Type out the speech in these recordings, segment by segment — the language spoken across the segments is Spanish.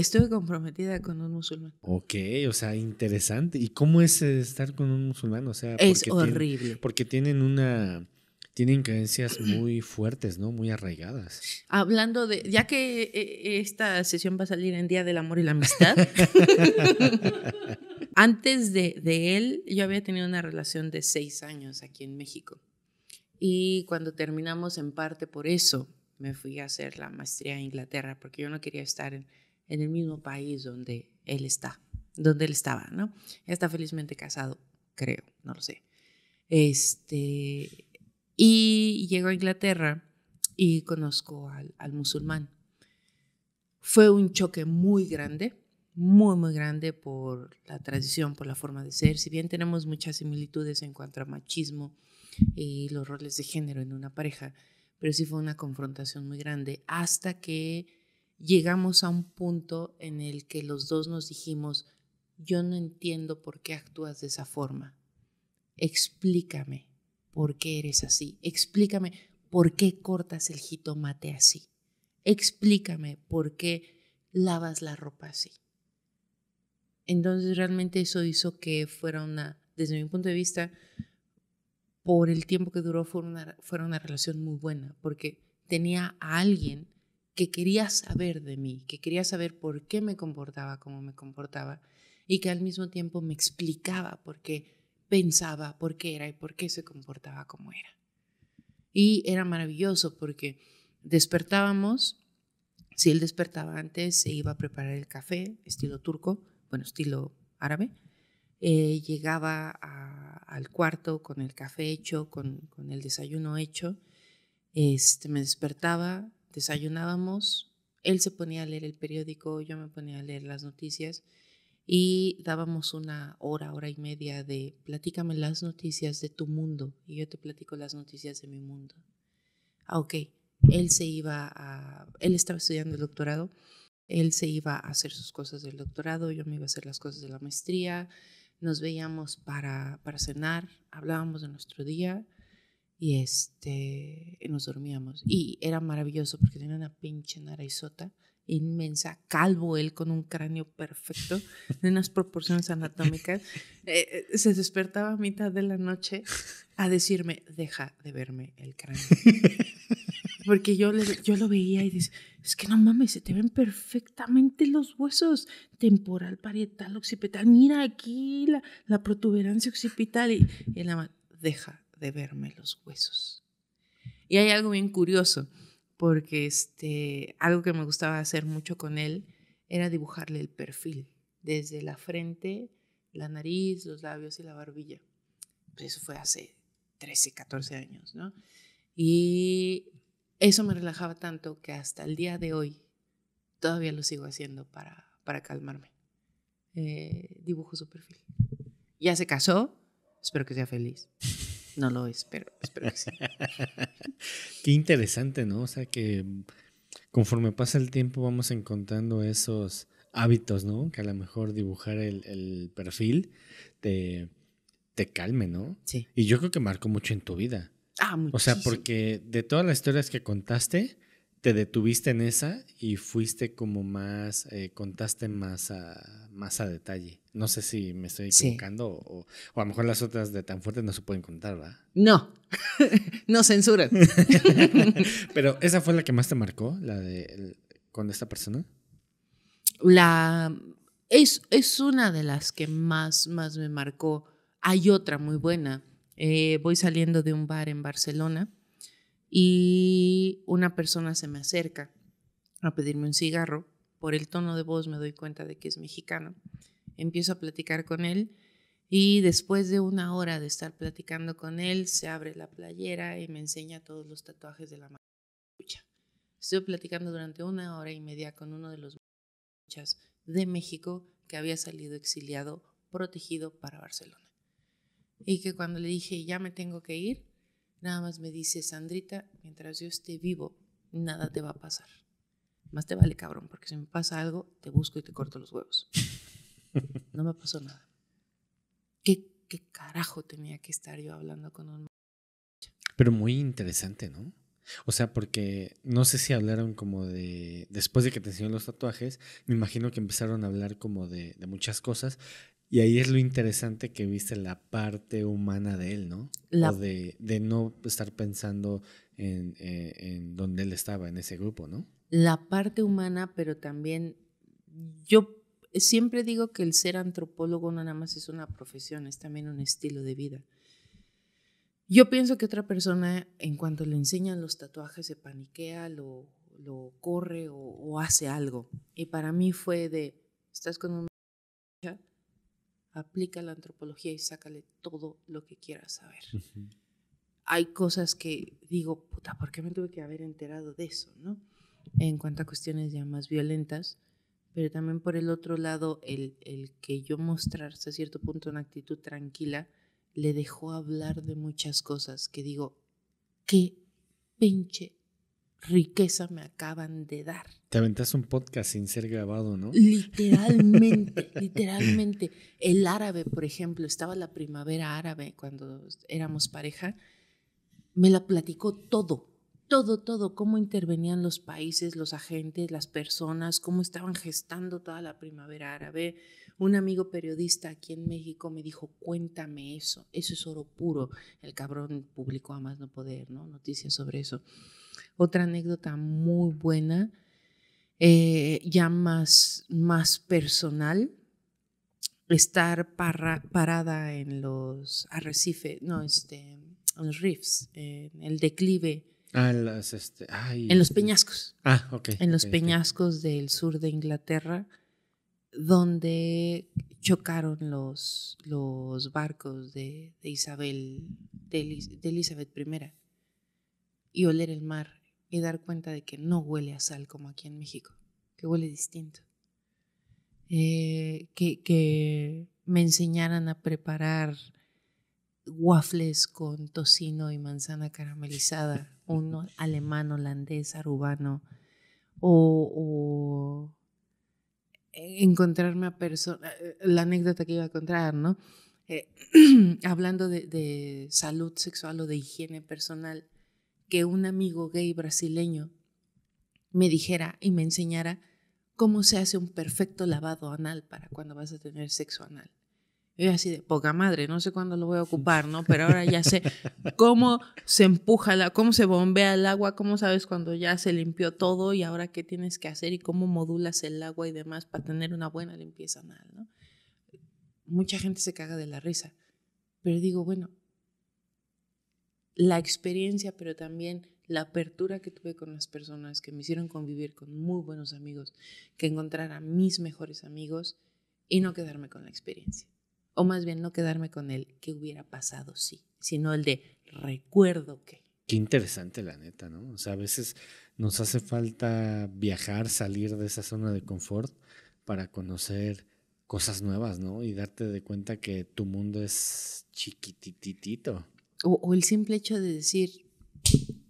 estuve comprometida con un musulmán. Ok, o sea, interesante. ¿Y cómo es estar con un musulmán? O sea, es horrible. porque tienen una tienen creencias muy fuertes, ¿no? Muy arraigadas. Hablando de, ya que eh, esta sesión va a salir en Día del Amor y la Amistad, antes de, de, él yo había tenido una relación de seis años aquí en México. Y cuando terminamos en parte por eso, me fui a hacer la maestría en Inglaterra, porque yo no quería estar en, en el mismo país donde él está, donde él estaba, ¿no? Está felizmente casado, creo, no lo sé. Este, y llego a Inglaterra y conozco al, al musulmán. Fue un choque muy grande, muy, muy grande por la tradición, por la forma de ser. Si bien tenemos muchas similitudes en cuanto a machismo y los roles de género en una pareja, pero sí fue una confrontación muy grande hasta que llegamos a un punto en el que los dos nos dijimos, yo no entiendo por qué actúas de esa forma. Explícame por qué eres así. Explícame por qué cortas el jitomate así. Explícame por qué lavas la ropa así. Entonces realmente eso hizo que fuera una, desde mi punto de vista, por el tiempo que duró, fue fuera una relación muy buena, porque tenía a alguien que quería saber de mí, que quería saber por qué me comportaba como me comportaba y que al mismo tiempo me explicaba por qué pensaba, por qué era y por qué se comportaba como era. Y era maravilloso porque despertábamos, si él despertaba antes, se iba a preparar el café, estilo turco, bueno, estilo árabe. Eh, llegaba al cuarto con el café hecho, con, el desayuno hecho. Este, me despertaba, desayunábamos, él se ponía a leer el periódico, yo me ponía a leer las noticias y dábamos una hora, hora y media de platícame las noticias de tu mundo y yo te platico las noticias de mi mundo. Ah, ok. Él se iba a, él estaba estudiando el doctorado, él se iba a hacer sus cosas del doctorado, yo me iba a hacer las cosas de la maestría, nos veíamos para, para cenar, hablábamos de nuestro día, y este, nos dormíamos. Y era maravilloso porque tenía una pinche narizota inmensa, calvo él con un cráneo perfecto, de unas proporciones anatómicas, eh, eh, se despertaba a mitad de la noche a decirme, deja de verme el cráneo. Porque yo, yo lo veía y dice, es que no mames, se te ven perfectamente los huesos, temporal, parietal, occipital, mira aquí la, la protuberancia occipital y, y él deja de verme los huesos. Y hay algo bien curioso, porque este, algo que me gustaba hacer mucho con él era dibujarle el perfil, desde la frente, la nariz, los labios y la barbilla. Pues eso fue hace 13, 14 años, ¿no? Y eso me relajaba tanto que hasta el día de hoy todavía lo sigo haciendo para, calmarme. Eh, dibujo su perfil. Ya se casó, espero que sea feliz. No lo espero, espero que sí. Qué interesante, ¿no? O sea que conforme pasa el tiempo vamos encontrando esos hábitos, ¿no? Que a lo mejor dibujar el, el perfil te, te calme, ¿no? Sí. Y yo creo que marcó mucho en tu vida. Ah, muchísimo. O sea, porque de todas las historias que contaste, te detuviste en esa y fuiste como más, eh, contaste más a, más a detalle. No sé si me estoy equivocando o, a lo mejor las otras de tan fuerte no se pueden contar, ¿verdad? No, no censuran. Pero esa fue la que más te marcó, la de con esta persona. La es, es una de las que más, más me marcó. Hay otra muy buena. Eh, voy saliendo de un bar en Barcelona y una persona se me acerca a pedirme un cigarro. Por el tono de voz me doy cuenta de que es mexicano. Empiezo a platicar con él y después de una hora de estar platicando con él, se abre la playera y me enseña todos los tatuajes de la lucha Estuve platicando durante una hora y media con uno de los muchachos de México que había salido exiliado, protegido para Barcelona. Y que cuando le dije, ya me tengo que ir, Nada más me dice, Sandrita, mientras yo esté vivo, nada te va a pasar. Más te vale, cabrón, porque si me pasa algo, te busco y te corto los huevos. No me pasó nada. ¿Qué, qué carajo tenía que estar yo hablando con un... Pero muy interesante, ¿no? O sea, porque no sé si hablaron como de, después de que te enseñó los tatuajes, me imagino que empezaron a hablar como de, muchas cosas. Y ahí es lo interesante que viste la parte humana de él, ¿no? de, no estar pensando en, eh, en donde él estaba, en ese grupo, ¿no? La parte humana, pero también yo siempre digo que el ser antropólogo no nada más es una profesión, es también un estilo de vida. Yo pienso que otra persona, en cuanto le enseñan los tatuajes, se paniquea, lo, corre o, hace algo. Y para mí fue de, estás con una aplica la antropología y sácale todo lo que quieras saber. Hay cosas que digo, puta, ¿por qué me tuve que haber enterado de eso? ¿no? En cuanto a cuestiones ya más violentas, pero también por el otro lado, el, el que yo mostrarse a cierto punto una actitud tranquila, le dejó hablar de muchas cosas que digo, qué pinche riqueza me acaban de dar. Te aventaste un podcast sin ser grabado, ¿no? Literalmente, literalmente. El árabe, por ejemplo, estaba la primavera árabe cuando éramos pareja, me la platicó todo, todo, todo, cómo intervenían los países, los agentes, las personas, cómo estaban gestando toda la primavera árabe, un amigo periodista aquí en México me dijo, cuéntame eso, eso es oro puro. El cabrón publicó a más no poder, ¿no? Noticias sobre eso. Otra anécdota muy buena, eh, ya más, más personal, estar parada en los arrecifes, no, este, en los reefs, en el declive. Ah, este, en, los peñascos. Ah, En los peñascos del sur de Inglaterra donde chocaron los, los barcos de, Isabel, de, Elizabeth I, y oler el mar y dar cuenta de que no huele a sal como aquí en México, que huele distinto. Eh, que, me enseñaran a preparar waffles con tocino y manzana caramelizada, uno alemán, holandés, arubano, o, e encontrarme a persona eh, la anécdota que iba a contar, ¿no? Eh, hablando de, salud sexual o de higiene personal, que un amigo gay brasileño me dijera y me enseñara cómo se hace un perfecto lavado anal para cuando vas a tener sexo anal. Y así de poca madre, no sé cuándo lo voy a ocupar, ¿no? Pero ahora ya sé cómo se empuja, la, cómo se bombea el agua, cómo sabes cuando ya se limpió todo y ahora qué tienes que hacer y cómo modulas el agua y demás para tener una buena limpieza anal, ¿no? Mucha gente se caga de la risa, pero digo, bueno, la experiencia, pero también la apertura que tuve con las personas que me hicieron convivir con muy buenos amigos, que encontrar a mis mejores amigos y no quedarme con la experiencia o más bien no quedarme con el que hubiera pasado sí, sino el de recuerdo que. Qué interesante la neta, ¿no? O sea, a veces nos hace falta viajar, salir de esa zona de confort para conocer cosas nuevas, ¿no? Y darte de cuenta que tu mundo es chiquititito. O, o el simple hecho de decir,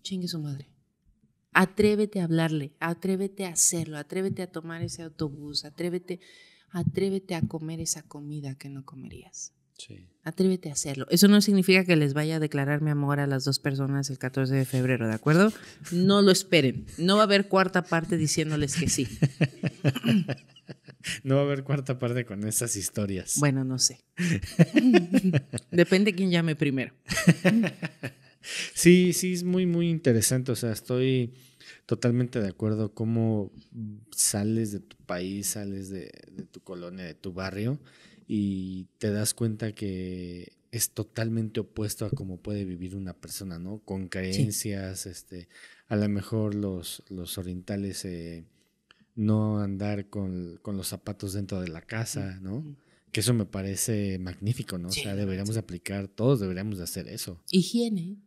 chingue su madre. Atrévete a hablarle, atrévete a hacerlo, atrévete a tomar ese autobús, atrévete atrévete a comer esa comida que no comerías. Sí. Atrévete a hacerlo. Eso no significa que les vaya a declarar mi amor a las dos personas el 14 de febrero, ¿de acuerdo? No lo esperen. No va a haber cuarta parte diciéndoles que sí. No va a haber cuarta parte con esas historias. Bueno, no sé. Depende quién llame primero. Sí, sí, es muy, muy interesante. O sea, estoy Totalmente de acuerdo. Cómo sales de tu país, sales de, tu colonia, de tu barrio y te das cuenta que es totalmente opuesto a cómo puede vivir una persona, ¿no? Con creencias, este, a lo mejor los, los orientales eh, no andar con, los zapatos dentro de la casa, ¿no? Que eso me parece magnífico, ¿no? o sea, deberíamos aplicar, todos deberíamos hacer eso. Higiene.